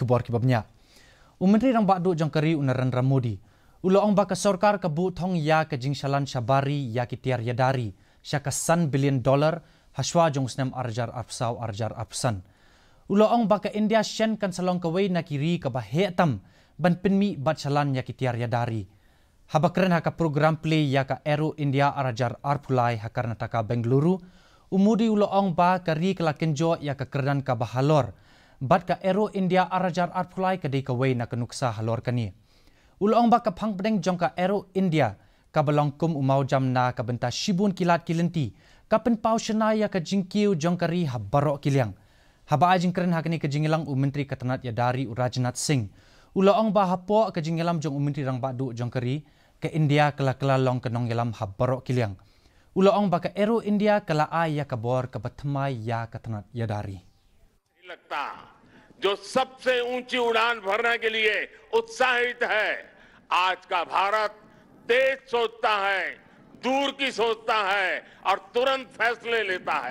khubar ki babnya u menteri rang badu jong kari u narendra modi u lo ong ba ka sarkar ka bu thong ya ka jingshalan shabari ya ki tiar yadari sha ka san billion dollar haswa jong snem arjar apsau arjar apsan u lo ong ba ka india shen kan salong ka wei na ki ri ka ba he tam ban pin ba chalan ya ki tiar yadari haba kren ha ka program play ya ka aero india arjar arpulai ha karnataka bengaluru Umudi ulo u lo ong ba ka ri kla ya ka kernan ka bahalor halor bat ka ero india arajar arphulai ka dei ka wei na ka halor kani ulong ba ka phang bdeng jong ka ero india ka balong kum umau jam na ka benta shibun kilat kilenti ka pen pau shna ya ka jingkiu jong ka ri habaro kiliang haba ajing kren hakni ka jingilang u menteri ka ya dari u rajnat singh ulong ba hapo ka jingilam jong u menteri rang ba jong ka ri ka india kala kala long ka nong yalam ha kiliang ulong ba ka ero india kala ai ya ka bor ka batmai ya katanat tanat ya dari सकता जो सबसे ऊंची उड़ान भरने के लिए उत्साहित है आज का भारत तेज सोचता है दूर की सोचता है और तुरंत फैसले लेता है